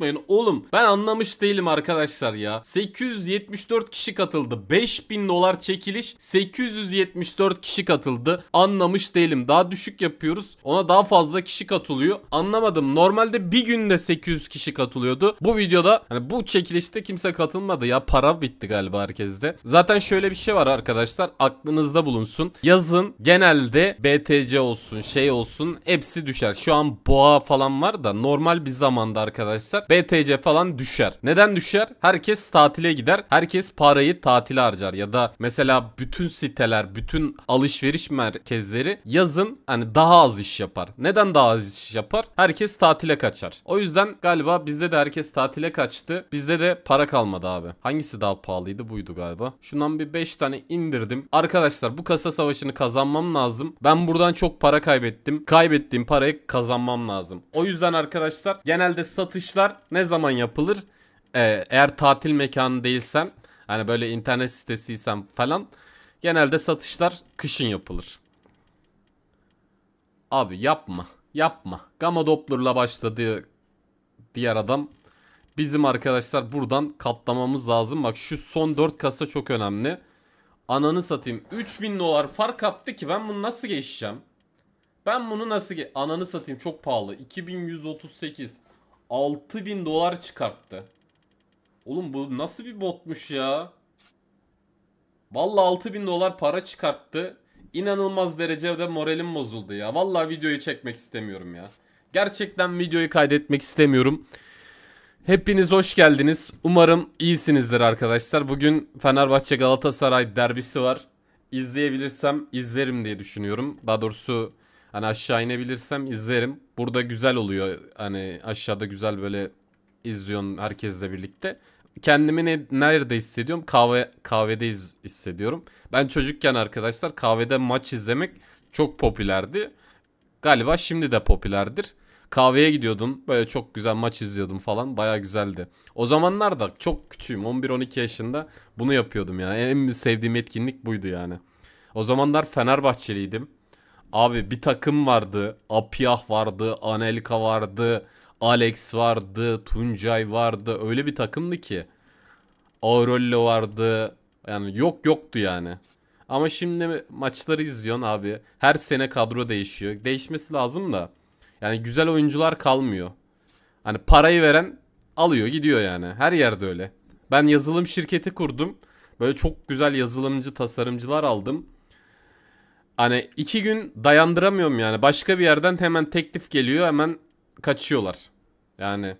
unutmayın. Oğlum ben anlamış değilim arkadaşlar ya. 874 kişi katıldı. 5000 dolar çekiliş 874 kişi katıldı. Anlamış değilim. Daha düşük yapıyoruz. Ona daha fazla kişi katılıyor. Anlamadım. Normalde bir günde 800 kişi katılıyordu. Bu videoda hani bu çekilişte kimse katılmadı ya. Para bitti galiba herkeste. Zaten şöyle bir şey var arkadaşlar. Aklınızda bulunsun. Yazın genelde BTC olsun şey olsun hepsi düşer. Şu an boğa falan var da normal bir zamanda arkadaşlar BTC falan düşer. Neden düşer? Herkes tatile gider. Herkes parayı tatile harcar ya da mesela bütün siteler, bütün alışveriş merkezleri yazın hani daha az iş yapar. Neden daha az iş yapar? Herkes tatile kaçar. O yüzden galiba bizde de herkes tatile kaçtı. Bizde de para kalmadı abi. Hangisi daha pahalıydı? Buydu galiba. Şundan bir 5 tane indirdim. Arkadaşlar bu kasa savaşını kazanmam lazım. Ben buradan çok para kaybettim. Kaybettiğim parayı kazanmam lazım. O yüzden arkadaşlar genelde satışlar ne zaman yapılır? Ee, eğer tatil mekanı değilsen, hani böyle internet sitesiysen falan genelde satışlar kışın yapılır. Abi yapma. Yapma. Gamma Doppler'la başladı diğer adam. Bizim arkadaşlar buradan katlamamız lazım. Bak şu son 4 kasa çok önemli. Ananı satayım. 3000 dolar fark attı ki ben bunu nasıl geçeceğim? Ben bunu nasıl ge Ananı satayım çok pahalı. 2138. 6000 dolar çıkarttı. Oğlum bu nasıl bir botmuş ya? Vallahi 6000 dolar para çıkarttı. İnanılmaz derecede moralim bozuldu ya. Vallahi videoyu çekmek istemiyorum ya. Gerçekten videoyu kaydetmek istemiyorum. Hepiniz hoş geldiniz. Umarım iyisinizdir arkadaşlar. Bugün Fenerbahçe Galatasaray derbisi var. İzleyebilirsem izlerim diye düşünüyorum. Daha doğrusu Hani aşağı inebilirsem izlerim. Burada güzel oluyor. Hani aşağıda güzel böyle izliyorsun herkesle birlikte. Kendimi ne, nerede hissediyorum? Kahve kahvede iz, hissediyorum. Ben çocukken arkadaşlar kahvede maç izlemek çok popülerdi. Galiba şimdi de popülerdir. Kahveye gidiyordum. Böyle çok güzel maç izliyordum falan. Baya güzeldi. O zamanlar da çok küçüğüm. 11-12 yaşında bunu yapıyordum yani. En sevdiğim etkinlik buydu yani. O zamanlar Fenerbahçeliydim. Abi bir takım vardı. Apiah vardı. Anelka vardı. Alex vardı. Tuncay vardı. Öyle bir takımdı ki. Aurelio vardı. Yani yok yoktu yani. Ama şimdi maçları izliyorsun abi. Her sene kadro değişiyor. Değişmesi lazım da. Yani güzel oyuncular kalmıyor. Hani parayı veren alıyor gidiyor yani. Her yerde öyle. Ben yazılım şirketi kurdum. Böyle çok güzel yazılımcı tasarımcılar aldım. Hani iki gün dayandıramıyorum yani. Başka bir yerden hemen teklif geliyor hemen kaçıyorlar. Yani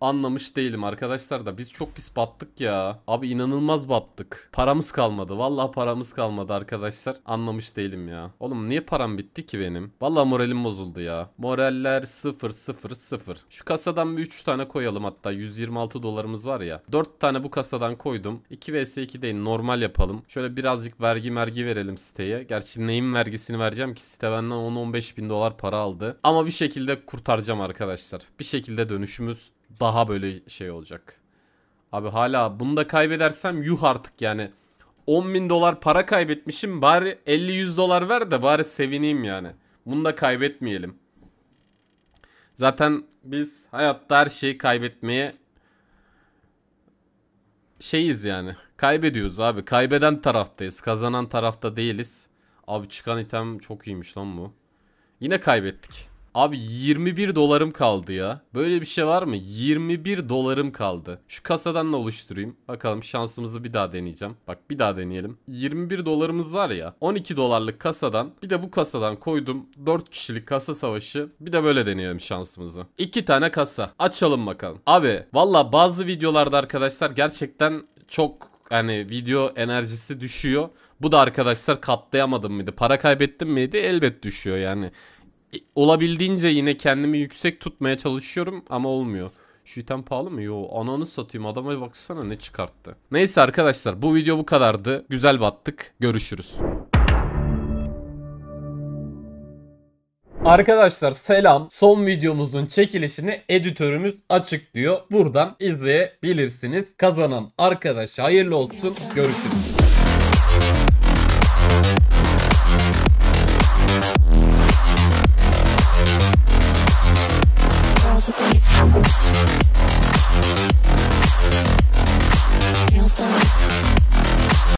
anlamış değilim arkadaşlar da biz çok pis battık ya. Abi inanılmaz battık. Paramız kalmadı. Vallahi paramız kalmadı arkadaşlar. Anlamış değilim ya. Oğlum niye param bitti ki benim? Vallahi moralim bozuldu ya. Moraller 0 0 0. Şu kasadan bir 3 tane koyalım hatta. 126 dolarımız var ya. 4 tane bu kasadan koydum. 2 vs 2 değil normal yapalım. Şöyle birazcık vergi mergi verelim siteye. Gerçi neyin vergisini vereceğim ki site benden 10-15 bin dolar para aldı. Ama bir şekilde kurtaracağım arkadaşlar. Bir şekilde dönüşümüz daha böyle şey olacak. Abi hala bunu da kaybedersem yuh artık yani. 10 bin dolar para kaybetmişim bari 50-100 dolar ver de bari sevineyim yani. Bunu da kaybetmeyelim. Zaten biz hayatta her şeyi kaybetmeye şeyiz yani. Kaybediyoruz abi. Kaybeden taraftayız. Kazanan tarafta değiliz. Abi çıkan item çok iyiymiş lan bu. Yine kaybettik. Abi 21 dolarım kaldı ya. Böyle bir şey var mı? 21 dolarım kaldı. Şu kasadan da oluşturayım. Bakalım şansımızı bir daha deneyeceğim. Bak bir daha deneyelim. 21 dolarımız var ya. 12 dolarlık kasadan bir de bu kasadan koydum. 4 kişilik kasa savaşı. Bir de böyle deneyelim şansımızı. 2 tane kasa. Açalım bakalım. Abi valla bazı videolarda arkadaşlar gerçekten çok hani video enerjisi düşüyor. Bu da arkadaşlar katlayamadım mıydı? Para kaybettim miydi? Elbet düşüyor yani olabildiğince yine kendimi yüksek tutmaya çalışıyorum ama olmuyor. Şu item pahalı mı? Yo ananı satayım adama baksana ne çıkarttı. Neyse arkadaşlar bu video bu kadardı. Güzel battık. Görüşürüz. Arkadaşlar selam. Son videomuzun çekilişini editörümüz açıklıyor. Buradan izleyebilirsiniz. Kazanan arkadaş hayırlı olsun. Görüşürüz.